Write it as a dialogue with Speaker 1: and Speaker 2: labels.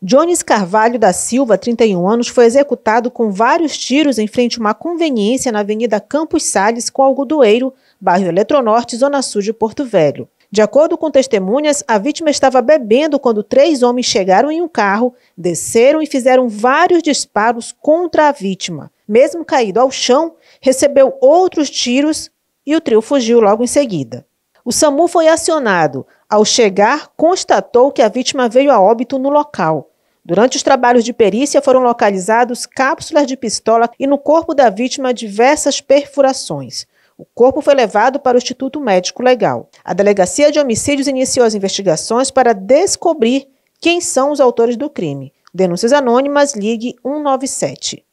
Speaker 1: Jones Carvalho da Silva, 31 anos, foi executado com vários tiros em frente a uma conveniência na Avenida Campos Salles, com Algodoeiro, bairro Eletronorte, Zona Sul de Porto Velho. De acordo com testemunhas, a vítima estava bebendo quando três homens chegaram em um carro, desceram e fizeram vários disparos contra a vítima. Mesmo caído ao chão, recebeu outros tiros e o trio fugiu logo em seguida. O SAMU foi acionado. Ao chegar, constatou que a vítima veio a óbito no local. Durante os trabalhos de perícia foram localizados cápsulas de pistola e no corpo da vítima diversas perfurações. O corpo foi levado para o Instituto Médico Legal. A Delegacia de Homicídios iniciou as investigações para descobrir quem são os autores do crime. Denúncias anônimas, ligue 197.